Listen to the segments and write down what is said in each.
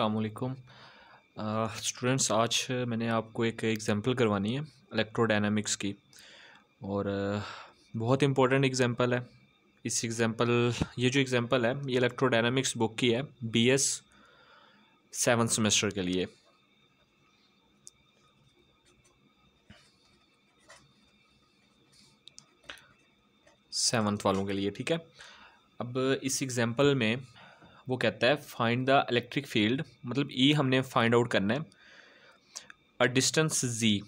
असलकुम स्टूडेंट्स आज मैंने आपको एक एग्ज़ाम्पल करवानी है इलेक्ट्रोडाइनमिक्स की और बहुत इम्पोर्टेंट एग्ज़ाम्पल है इस एग्ज़ाम्पल ये जो एग्ज़ाम्पल है ये इलेक्ट्रोडाइनमिक्स बुक की है बी एस सेवन सेमेस्टर के लिए सेवन्थ वालों के लिए ठीक है अब इस एग्ज़ाम्पल में वो कहता है फाइंड द इलेक्ट्रिक फील्ड मतलब ई e हमने फाइंड आउट करना है a distance G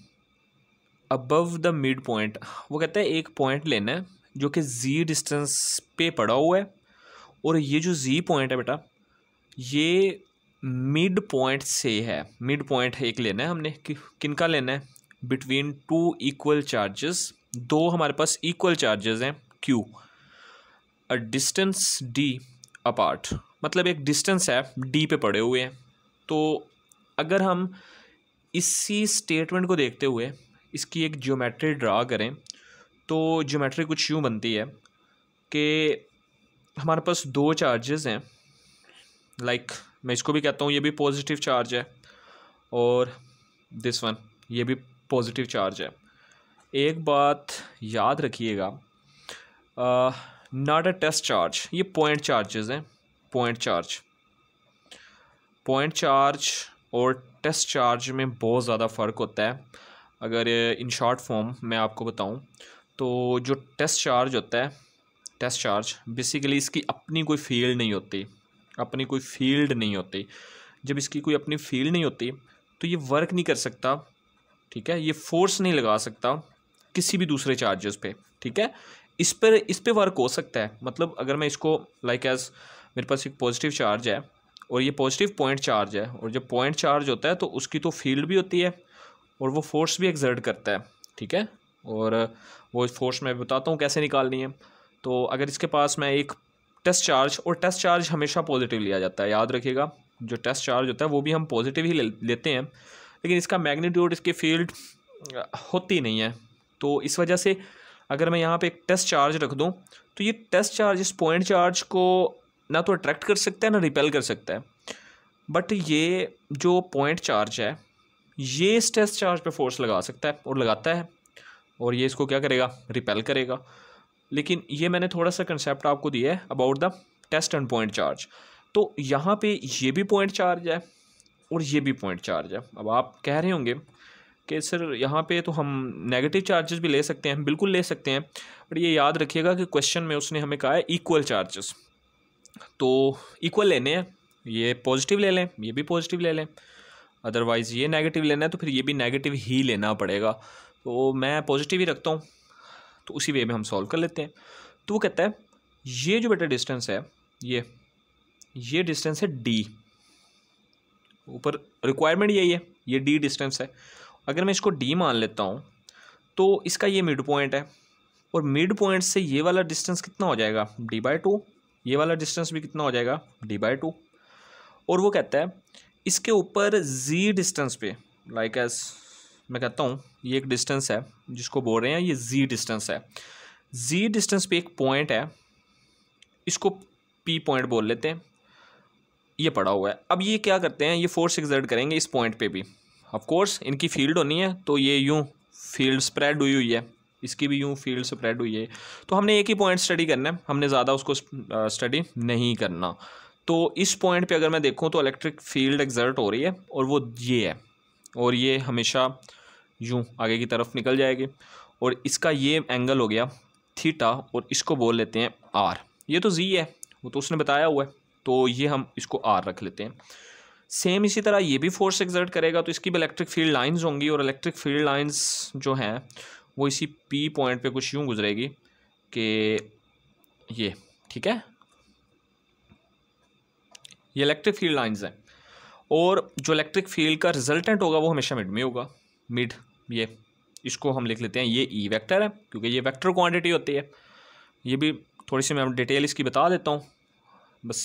above the mid point वो कहता है एक पॉइंट लेना है जो कि जी डिस्टेंस पे पड़ा हुआ है और ये जो जी पॉइंट है बेटा ये मिड पॉइंट से है मिड पॉइंट एक लेना है हमने कि, किनका लेना है बिटवीन टू इक्वल चार्जेस दो हमारे पास इक्वल चार्जेस हैं Q a distance D apart मतलब एक डिस्टेंस है डी पे पड़े हुए हैं तो अगर हम इसी स्टेटमेंट को देखते हुए इसकी एक ज्योमेट्री ड्रा करें तो ज्योमेट्री कुछ यूँ बनती है कि हमारे पास दो चार्जेस हैं लाइक like, मैं इसको भी कहता हूँ ये भी पॉजिटिव चार्ज है और दिस वन ये भी पॉजिटिव चार्ज है एक बात याद रखिएगा नॉट अ टेस्ट चार्ज ये पॉइंट चार्जेस हैं पॉइंट चार्ज पॉइंट चार्ज और टेस्ट चार्ज में बहुत ज़्यादा फ़र्क होता है अगर इन शॉर्ट फॉर्म मैं आपको बताऊं तो जो टेस्ट चार्ज होता है टेस्ट चार्ज बेसिकली इसकी अपनी कोई फील्ड नहीं होती अपनी कोई फील्ड नहीं होती जब इसकी कोई अपनी फील्ड नहीं होती तो ये वर्क नहीं कर सकता ठीक है ये फोर्स नहीं लगा सकता किसी भी दूसरे चार्जेस पे ठीक है इस पर इस पर वर्क हो सकता है मतलब अगर मैं इसको लाइक like एज़ मेरे पास एक पॉजिटिव चार्ज है और ये पॉजिटिव पॉइंट चार्ज है और जब पॉइंट चार्ज होता है तो उसकी तो फील्ड भी होती है और वो फोर्स भी एग्जर्ट करता है ठीक है और वो फोर्स मैं बताता हूँ कैसे निकालनी है तो अगर इसके पास मैं एक टेस्ट चार्ज और टेस्ट चार्ज हमेशा पॉजिटिव लिया जाता है याद रखिएगा जो टेस्ट चार्ज होता है वो भी हम पॉजिटिव ही लेते हैं लेकिन इसका मैग्नीट्यूड इसकी फील्ड होती नहीं है तो इस वजह से अगर मैं यहाँ पे एक टेस्ट चार्ज रख दूँ तो ये टेस्ट चार्ज इस पॉइंट चार्ज को ना तो अट्रैक्ट कर सकता है ना रिपेल कर सकता है बट ये जो पॉइंट चार्ज है ये स्ट्रेस चार्ज पे फोर्स लगा सकता है और लगाता है और ये इसको क्या करेगा रिपेल करेगा लेकिन ये मैंने थोड़ा सा कंसेप्ट आपको दिया है about the test and point charge तो यहाँ पे ये भी पॉइंट चार्ज है और ये भी पॉइंट चार्ज है अब आप कह रहे होंगे कि सर यहाँ पे तो हम नेगेटिव चार्जेस भी ले सकते हैं बिल्कुल ले सकते हैं बट ये याद रखिएगा कि क्वेश्चन में उसने हमें कहा है इक्वल चार्जेस तो इक्वल लेने हैं ये पॉजिटिव ले लें ये भी पॉजिटिव ले लें अदरवाइज़ ये नेगेटिव लेना है तो फिर ये भी नेगेटिव ही लेना पड़ेगा तो मैं पॉजिटिव ही रखता हूँ तो उसी वे में हम सॉल्व कर लेते हैं तो वो कहता है ये जो बेटा डिस्टेंस है ये ये डिस्टेंस है डी ऊपर रिक्वायरमेंट यही है ये डी डिस्टेंस है अगर मैं इसको डी मान लेता हूँ तो इसका ये मिड पॉइंट है और मिड पॉइंट से ये वाला डिस्टेंस कितना हो जाएगा डी बाई टू ये वाला डिस्टेंस भी कितना हो जाएगा डी बाई टू और वो कहता है इसके ऊपर जी डिस्टेंस पे लाइक एस मैं कहता हूँ ये एक डिस्टेंस है जिसको बोल रहे हैं ये जी डिस्टेंस है जी डिस्टेंस पे एक पॉइंट है इसको पी पॉइंट बोल लेते हैं ये पड़ा हुआ है अब ये क्या करते हैं ये फोर्स एग्जर्ट करेंगे इस पॉइंट पे भी ऑफ कोर्स इनकी फील्ड होनी है तो ये यूँ फील्ड स्प्रेड हुई हुई है इसकी भी यूँ फील्ड स्प्रेड हुई है तो हमने एक ही पॉइंट स्टडी करना है हमने ज़्यादा उसको स्टडी नहीं करना तो इस पॉइंट पे अगर मैं देखूँ तो इलेक्ट्रिक फील्ड एग्जर्ट हो रही है और वो ये है और ये हमेशा यूँ आगे की तरफ निकल जाएगी और इसका ये एंगल हो गया थीटा और इसको बोल लेते हैं आर ये तो जी है वो तो उसने बताया हुआ है तो ये हम इसको आर रख लेते हैं सेम इसी तरह ये भी फोर्स एग्जर्ट करेगा तो इसकी भी इलेक्ट्रिक फील्ड लाइंस होंगी और इलेक्ट्रिक फील्ड लाइंस जो हैं वो इसी पी पॉइंट पे कुछ यूँ गुजरेगी कि ये ठीक है ये इलेक्ट्रिक फील्ड लाइंस हैं और जो इलेक्ट्रिक फील्ड का रिजल्टेंट होगा वो हमेशा मिड में होगा मिड ये इसको हम लिख लेते हैं ये ई e वेक्टर है क्योंकि ये वेक्टर क्वांटिटी होती है ये भी थोड़ी सी मैं डिटेल इसकी बता देता हूँ बस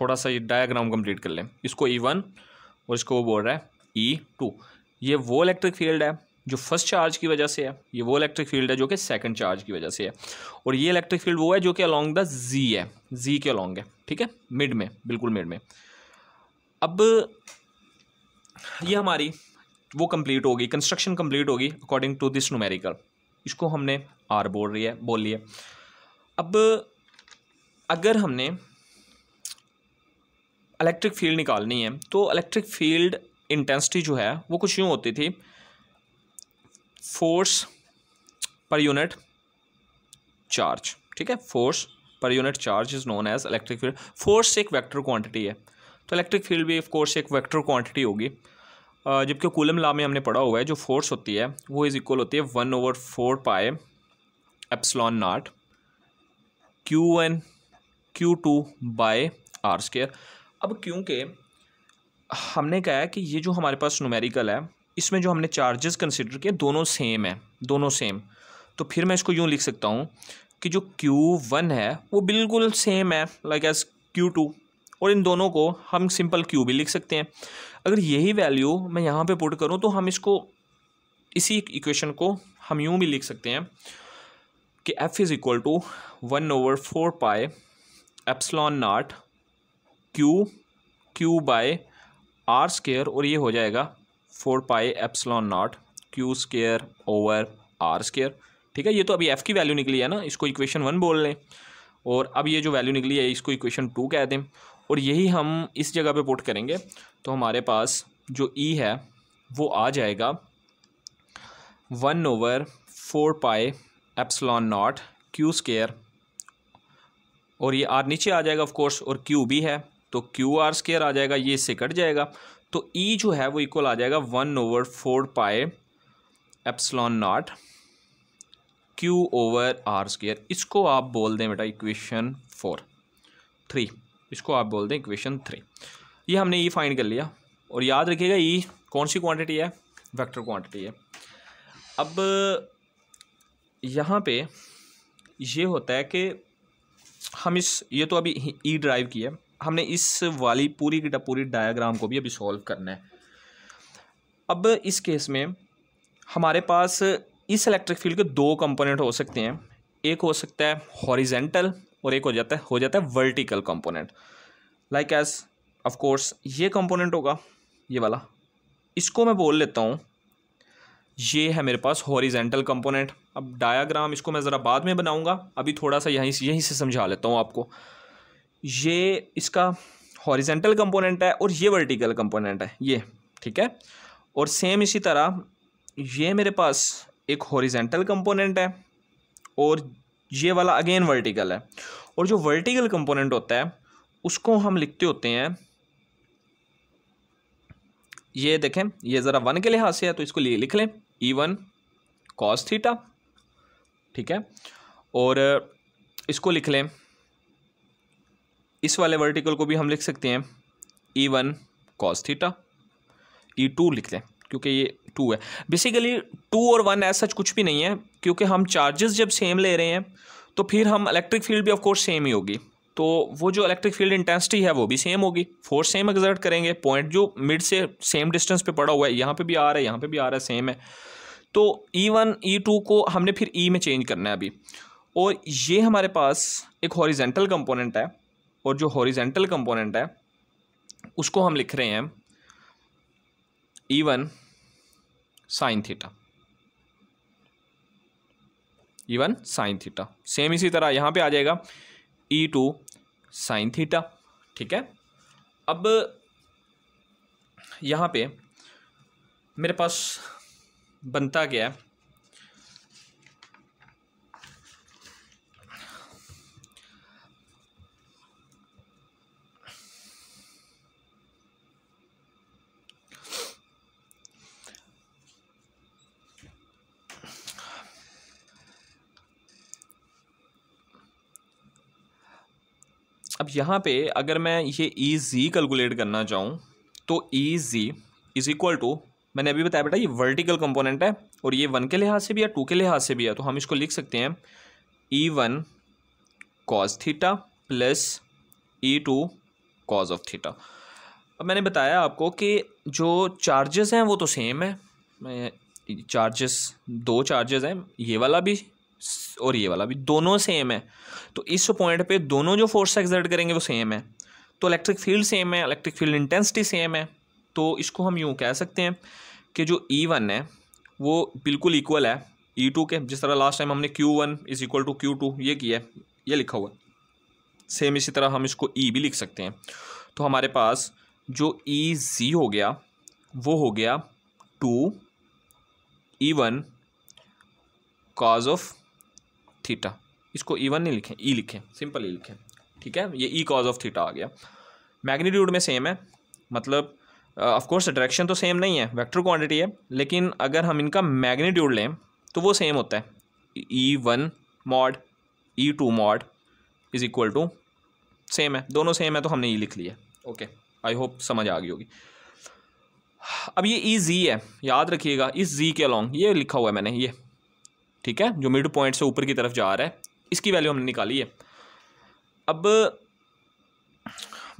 थोड़ा सा ये डायग्राम कंप्लीट कर लें इसको ई e वन और इसको वो बोल रहा है ई e टू ये वो इलेक्ट्रिक फील्ड है जो फर्स्ट चार्ज की वजह से है ये वो इलेक्ट्रिक फील्ड है जो कि सेकंड चार्ज की वजह से है और ये इलेक्ट्रिक फील्ड वो है जो कि अलोंग द जी है जी के अलोंग है ठीक है मिड में बिल्कुल मिड में अब ये हमारी वो कंप्लीट होगी कंस्ट्रक्शन कंप्लीट होगी अकॉर्डिंग टू दिस नूमेरिकल इसको हमने आर बोल रही है बोल लिया अब अगर हमने इलेक्ट्रिक फील्ड निकालनी है तो इलेक्ट्रिक फील्ड इंटेंसिटी जो है वो कुछ यूँ होती थी फोर्स पर यूनिट चार्ज ठीक है फोर्स पर unit charge is known as electric field force एक वेक्टर क्वांटिटी है तो इलेक्ट्रिक फील्ड भी ऑफ कोर्स एक वेक्टर क्वांटिटी होगी जबकि कूलम ला में हमने पढ़ा हुआ है जो फोर्स होती है वो इज इक्वल होती है one over four pi epsilon naught Q one Q two by are square अब क्योंकि हमने कहा है कि ये जो हमारे पास नुमेरिकल है इसमें जो हमने चार्जेस कंसिडर किए दोनों सेम है दोनों सेम तो फिर मैं इसको यूँ लिख सकता हूँ कि जो क्यू वन है वो बिल्कुल सेम है लाइक एज क्यू टू और इन दोनों को हम सिंपल क्यू भी लिख सकते हैं अगर यही वैल्यू मैं यहाँ पे पुट करूँ तो हम इसको इसी इक्वेशन को हम यूँ भी लिख सकते हैं कि F is equal to one over four pi epsilon naught Q Q by are square और ये हो जाएगा four pi epsilon naught Q square over R square ठीक है ये तो अभी एफ़ की वैल्यू निकली है ना इसको इक्वेशन वन बोल लें और अब ये जो वैल्यू निकली है इसको इक्वेशन टू कह दें और यही हम इस जगह पे पुट करेंगे तो हमारे पास जो ई e है वो आ जाएगा one over four pi epsilon naught Q square और ये आर नीचे आ जाएगा ऑफ कोर्स और क्यू भी है तो क्यू आर स्केयर आ जाएगा ये इससे कट जाएगा तो ई e जो है वो इक्वल आ जाएगा one over four pi epsilon naught Q over R square इसको आप बोल दें बेटा इक्वेशन फोर थ्री इसको आप बोल दें इक्वेशन थ्री ये हमने ई e फाइंड कर लिया और याद रखिएगा ई e कौन सी क्वांटिटी है वेक्टर क्वांटिटी है अब यहाँ पे ये होता है कि हम इस ये तो अभी ई ड्राइव की है हमने इस वाली पूरी की पूरी डायाग्राम को भी अभी सॉल्व करना है अब इस केस में हमारे पास इस इलेक्ट्रिक फील्ड के दो कंपोनेंट हो सकते हैं एक हो सकता है हॉरिजेंटल और एक हो जाता है हो जाता है vertical component like as of course ये कंपोनेंट होगा ये वाला इसको मैं बोल लेता हूँ ये है मेरे पास हॉरिजेंटल कंपोनेंट अब डायाग्राम इसको मैं ज़रा बाद में बनाऊँगा अभी थोड़ा सा यहीं यहीं से समझा लेता हूँ आपको ये इसका हॉरिजेंटल कंपोनेंट है और ये वर्टिकल कंपोनेंट है ये ठीक है और सेम इसी तरह ये मेरे पास एक हॉरिजेंटल कंपोनेंट है और ये वाला अगेन वर्टिकल है और जो वर्टिकल कंपोनेंट होता है उसको हम लिखते होते हैं ये देखें ये ज़रा वन के लिहाज से है तो इसको लिख लें ई वन कॉस थीटा ठीक है और इसको लिख लें इस वाले वर्टिकल को भी हम लिख सकते हैं E one cos theta E two लिख लें क्योंकि ये टू है बेसिकली टू और वन ऐसा कुछ भी नहीं है क्योंकि हम चार्जेस जब सेम ले रहे हैं तो फिर हम इलेक्ट्रिक फील्ड भी ऑफकोर्स सेम ही होगी तो वो जो इलेक्ट्रिक फील्ड इंटेंसिटी है वो भी सेम होगी फोर्स सेम एग्जर्ट करेंगे पॉइंट जो मिड से सेम डिस्टेंस पे पड़ा हुआ है यहाँ पे भी आ रहा है यहाँ पे भी आ रहा है सेम है तो ई वन ई टू को हमने फिर ई e में चेंज करना है अभी और ये हमारे पास एक हॉरिजेंटल कंपोनेंट है और जो हॉरिजेंटल कंपोनेंट है उसको हम लिख रहे हैं E one sine theta E one sine theta same इसी तरह यहां पे आ जाएगा ई टू साइन थीटा ठीक है अब यहां पे मेरे पास बनता गया है अब यहाँ पे अगर मैं ये ई जी कैलकुलेट करना चाहूँ तो E ji is equal to मैंने अभी बताया बेटा ये वर्टिकल कंपोनेंट है और ये वन के लिहाज से भी है टू के लिहाज से भी है तो हम इसको लिख सकते हैं E one cos theta plus E two cos of theta अब मैंने बताया आपको कि जो चार्जेस हैं वो तो सेम है चार्जेस दो चार्जेस हैं ये वाला भी और ये वाला भी दोनों सेम है तो इस पॉइंट पे दोनों जो फोर्स एक्सर्ट करेंगे वो सेम है तो इलेक्ट्रिक फील्ड सेम है इलेक्ट्रिक फील्ड इंटेंसिटी सेम है तो इसको हम यूँ कह सकते हैं कि जो ई e वन है वो बिल्कुल इक्वल है ई e टू के जिस तरह लास्ट टाइम हमने Q one is equal to Q two ये किया है ये लिखा हुआ सेम इसी तरह हम इसको ई e भी लिख सकते हैं तो हमारे पास जो ई जी हो गया वो हो गया two E one cos of theta इसको ई e वन नहीं लिखें ई e लिखें सिंपल ई e लिखें ठीक है ये ई कॉज ऑफ थीटा आ गया मैग्नीट्यूड में सेम है मतलब ऑफकोर्स डायरेक्शन तो सेम नहीं है वेक्टर क्वांटिटी है लेकिन अगर हम इनका मैग्नीट्यूड लें तो वो सेम होता है E one mod E two mod is equal to same है दोनों सेम है तो हमने ई लिख लिया ओके आई होप समझ आ गई होगी अब ये ई जी है याद रखिएगा इस जी के अलॉन्ग ये लिखा हुआ है मैंने ये ठीक है जो मिड पॉइंट से ऊपर की तरफ जा रहा है इसकी वैल्यू हमने निकाली है अब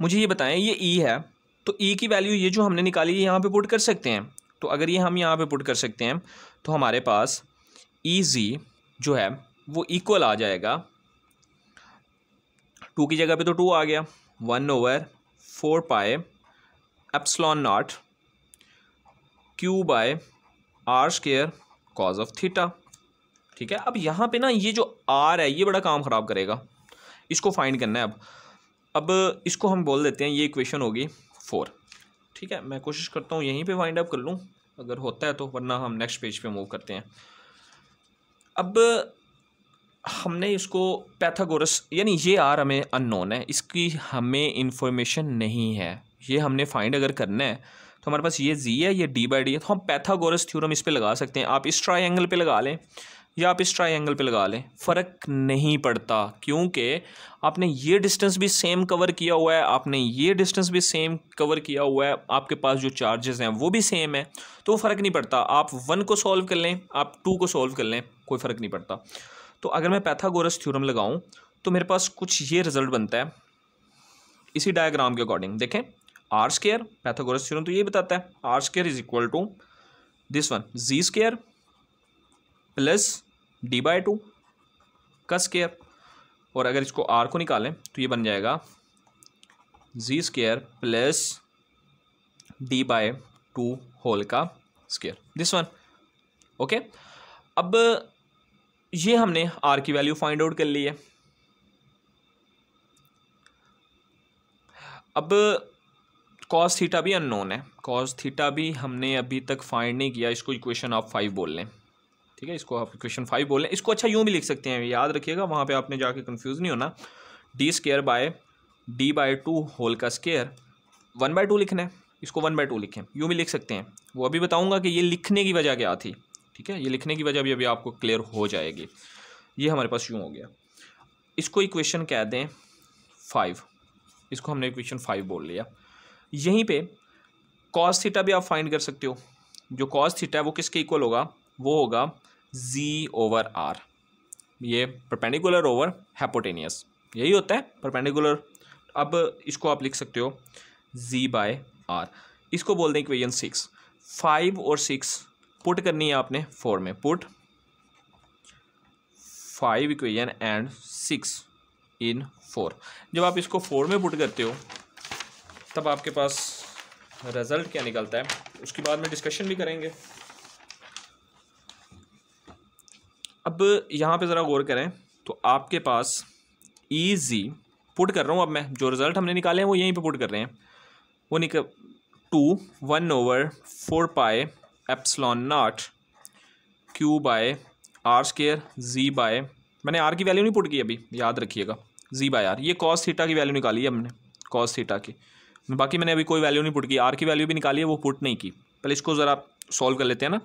मुझे ये बताएं ये ई e है तो ई e की वैल्यू ये जो हमने निकाली है यहाँ पे पुट कर सकते हैं तो अगर ये हम यहाँ पे पुट कर सकते हैं तो हमारे पास ई e जी जो है वो इक्वल आ जाएगा टू की जगह पे तो टू आ गया one over four pi epsilon naught Q by are square cos of theta ठीक है अब यहाँ पे ना ये जो आर है ये बड़ा काम ख़राब करेगा इसको फाइंड करना है अब अब इसको हम बोल देते हैं ये इक्वेशन होगी फोर ठीक है मैं कोशिश करता हूँ यहीं पे वाइंड अप कर लूँ अगर होता है तो वरना हम नेक्स्ट पेज पे मूव करते हैं अब हमने इसको पैथागोरस यानी ये आर हमें अननोन है इसकी हमें इन्फॉर्मेशन नहीं है ये हमने फाइंड अगर करना है तो हमारे पास ये जी है ये डी बाई डी है तो हम पैथागोरस थ्योरम इस पर लगा सकते हैं आप इस ट्राइंगल पे लगा लें या आप इस ट्राइंगल पे लगा लें फ़र्क नहीं पड़ता क्योंकि आपने ये डिस्टेंस भी सेम कवर किया हुआ है आपने ये डिस्टेंस भी सेम कवर किया हुआ है आपके पास जो चार्जेस हैं वो भी सेम है तो वो फ़र्क नहीं पड़ता आप वन को सॉल्व कर लें आप टू को सॉल्व कर लें कोई फ़र्क नहीं पड़ता तो अगर मैं पैथागोरस थ्योरम लगाऊँ तो मेरे पास कुछ ये रिज़ल्ट बनता है इसी डायग्राम के अकॉर्डिंग देखें आर स्केयर पैथागोरस थ्योरम तो ये बताता है R square is equal to this one G square plus D by two का स्केयर और अगर इसको आर को निकालें तो ये बन जाएगा G square plus D by two whole का स्केयर दिस वन ओके अब ये हमने आर की वैल्यू फाइंड आउट कर ली है अब कॉस थीटा भी अननोन है कॉस थीटा भी हमने अभी तक फाइंड नहीं किया इसको इक्वेशन ऑफ फाइव बोल लें ठीक है इसको आप क्वेश्चन फाइव बोलें इसको अच्छा यूँ भी लिख सकते हैं याद रखिएगा वहाँ पे आपने जाके कन्फ्यूज़ नहीं होना d square by d by two whole का स्केयर वन बाय टू लिखना है इसको वन बाय टू लिखें यूँ भी लिख सकते हैं वो अभी बताऊँगा कि ये लिखने की वजह क्या थी ठीक है ये लिखने की वजह भी अभी आपको क्लियर हो जाएगी ये हमारे पास यूँ हो गया इसको इक्वेशन कह दें फाइव इसको हमने इक्वेशन फाइव बोल लिया यहीं पे कॉस थीटा भी आप फाइंड कर सकते हो जो कॉस थीटा है वो किसके इक्वल होगा वो होगा जी ओवर आर ये परपेंडिकुलर ओवर हैपोटेनियस यही होता है परपेंडिकुलर अब इसको आप लिख सकते हो जी बाय आर इसको बोल दें इक्वेजन सिक्स फाइव और सिक्स पुट करनी है आपने फोर में put five equation and six in four जब आप इसको फोर में पुट करते हो तब आपके पास रिज़ल्ट क्या निकलता है उसके बाद में डिस्कशन भी करेंगे अब यहाँ पे ज़रा गौर करें तो आपके पास ईजी पुट कर रहा हूँ अब मैं जो रिज़ल्ट हमने निकाले हैं वो यहीं पे पुट कर रहे हैं वो निकल two one over four pi epsilon naught q by are square g by मैंने आर की वैल्यू नहीं पुट की अभी याद रखिएगा जी बाय आर ये कॉस थीटा की वैल्यू निकाली है हमने कॉस थीटा की बाकी मैंने अभी कोई वैल्यू नहीं पुट की आर की वैल्यू भी निकाली है वो पुट नहीं की पहले इसको ज़रा सॉल्व कर लेते हैं ना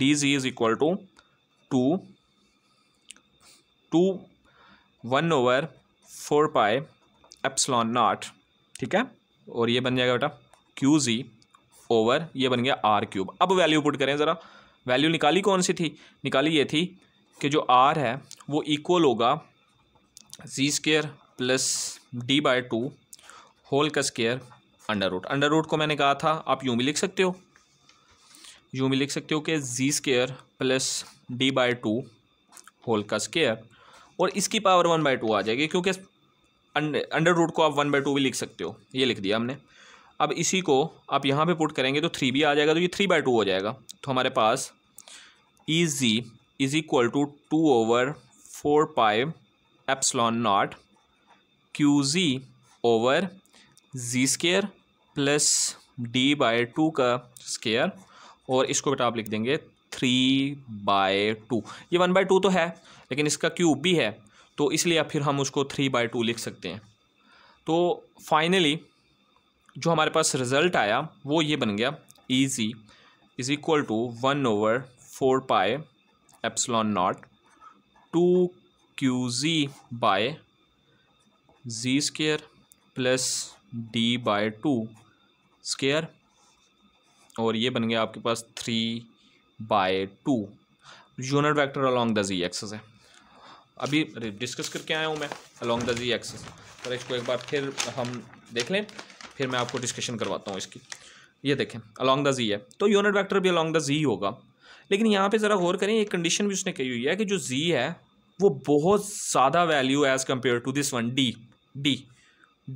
d g is equal to two two one over four pi epsilon naught ठीक है और ये बन जाएगा बेटा क्यू जी ओवर ये बन गया आर क्यूब अब वैल्यू पुट करें ज़रा वैल्यू निकाली कौन सी थी निकाली ये थी कि जो आर है वो इक्वल होगा g square plus D by two whole का square under root under root को मैंने कहा था आप यूँ भी लिख सकते हो यूँ भी लिख सकते हो कि g square plus D by two whole का स्केयर और इसकी पावर वन बाई टू आ जाएगी क्योंकि अंडर रूट को आप वन बाई टू भी लिख सकते हो ये लिख दिया हमने अब इसी को आप यहाँ पे पुट करेंगे तो थ्री भी आ जाएगा तो ये थ्री बाई टू हो जाएगा तो हमारे पास e ji is equal to two over four pi epsilon naught q g over g square plus D by two का स्केयर और इसको बेटा आप लिख देंगे थ्री बाय टू ये वन बाय टू तो है लेकिन इसका क्यूब भी है तो इसलिए फिर हम उसको थ्री बाई टू लिख सकते हैं तो फाइनली जो हमारे पास रिज़ल्ट आया वो ये बन गया e g is equal to one over four pi epsilon naught two q g by g square plus D by two square और ये बन गया आपके पास three by two unit vector along the g axis है अभी डिस्कस करके आया हूँ मैं अलॉन्ग द जी एक्सेस पर इसको एक बार फिर हम देख लें फिर मैं आपको डिस्कशन करवाता हूँ इसकी ये देखें अलॉन्ग द जी है तो यूनिट वैक्टर भी अलॉन्ग द जी होगा लेकिन यहाँ पर ज़रा गौर करें एक कंडीशन भी उसने कही हुई है कि जो जी है वो बहुत ज़्यादा value as compare to this one d d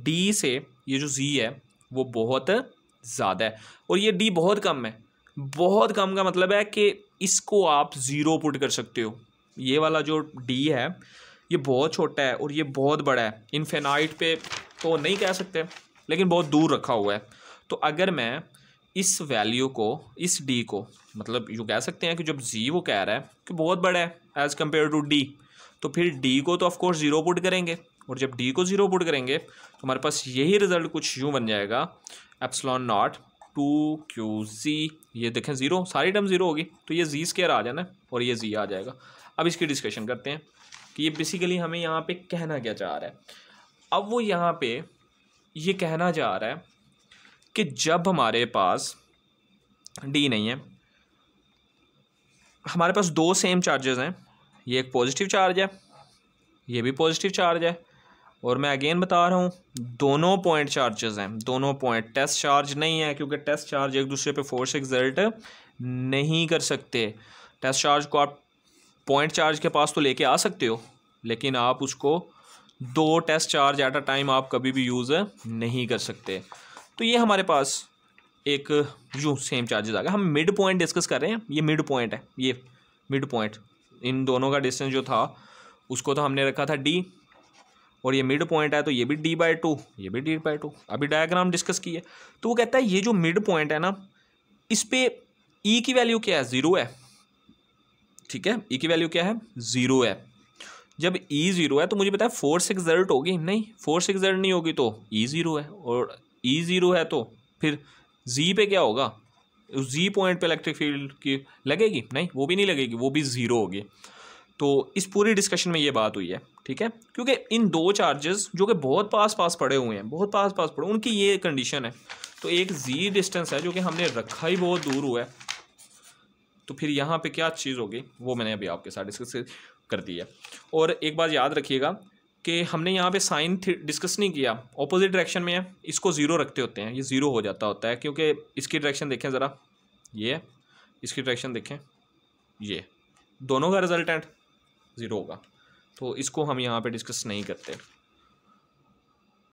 d से ये जो जी है वो बहुत ज़्यादा है और ये डी बहुत कम है बहुत कम का मतलब है कि इसको आप ज़ीरो पुट कर सकते हो ये वाला जो डी है ये बहुत छोटा है और ये बहुत बड़ा है इनफेनाइट पे तो नहीं कह सकते लेकिन बहुत दूर रखा हुआ है तो अगर मैं इस वैल्यू को इस डी को मतलब यू कह सकते हैं कि जब जी वो कह रहा है कि बहुत बड़ा है एज़ कम्पेयर टू डी तो फिर डी को तो ऑफकोर्स ज़ीरो पुट करेंगे और जब डी को ज़ीरो पुट करेंगे तो हमारे पास यही रिज़ल्ट कुछ यूँ बन जाएगा epsilon naught two q g ये देखें ज़ीरो सारी टर्म ज़ीरो होगी तो ये जी स्केयर आ जाना और ये जी आ जाएगा अब इसकी डिस्कशन करते हैं कि ये बेसिकली हमें यहाँ पे कहना क्या चाह रहा है अब वो यहाँ पे ये कहना चाह रहा है कि जब हमारे पास डी नहीं है हमारे पास दो सेम चार्जेस हैं ये एक पॉजिटिव चार्ज है ये भी पॉजिटिव चार्ज है और मैं अगेन बता रहा हूँ दोनों पॉइंट चार्जेस हैं दोनों पॉइंट टेस्ट चार्ज नहीं है क्योंकि टेस्ट चार्ज एक दूसरे पे फोर्स एग्जल्ट नहीं कर सकते टेस्ट चार्ज को आप पॉइंट चार्ज के पास तो लेके आ सकते हो लेकिन आप उसको दो test charge at a time आप कभी भी यूज़ नहीं कर सकते तो ये हमारे पास एक जो सेम चार्जेस आ गए हम मिड पॉइंट डिस्कस कर रहे हैं ये मिड पॉइंट है ये मिड पॉइंट इन दोनों का डिस्टेंस जो था उसको तो हमने रखा था डी और ये मिड पॉइंट है तो ये भी डी बाई टू ये भी डी बाई टू अभी डायग्राम डिस्कस की है तो वो कहता है ये जो मिड पॉइंट है ना इस पर ई e की वैल्यू क्या है ज़ीरो है ठीक है ई e की वैल्यू क्या है ज़ीरो है जब ई e ज़ीरो है तो मुझे पता है फोर सिक्स जर्ट होगी नहीं फोर सिक्स जर्ट नहीं होगी तो ई e ज़ीरो है और ई ज़ीरो है तो फिर जी पे क्या होगा उस जी पॉइंट पे इलेक्ट्रिक फील्ड की लगेगी नहीं वो भी नहीं लगेगी वो भी ज़ीरो होगी तो इस पूरी डिस्कशन में ये बात हुई है ठीक है क्योंकि इन दो चार्जेस जो कि बहुत पास पास पड़े हुए हैं बहुत पास पास पड़े उनकी ये कंडीशन है तो एक जी डिस्टेंस है जो कि हमने रखा ही बहुत दूर हुआ है तो फिर यहाँ पे क्या चीज़ होगी वो मैंने अभी आपके साथ डिस्कस कर दी है और एक बात याद रखिएगा कि हमने यहाँ पे साइन डिस्कस नहीं किया ऑपोजिट डायरेक्शन में है इसको ज़ीरो रखते होते हैं ये ज़ीरो हो जाता होता है क्योंकि इसकी डायरेक्शन देखें ज़रा ये इसकी डायरेक्शन देखें ये दोनों का रिजल्टेंट ज़ीरो होगा तो इसको हम यहाँ पर डिस्कस नहीं करते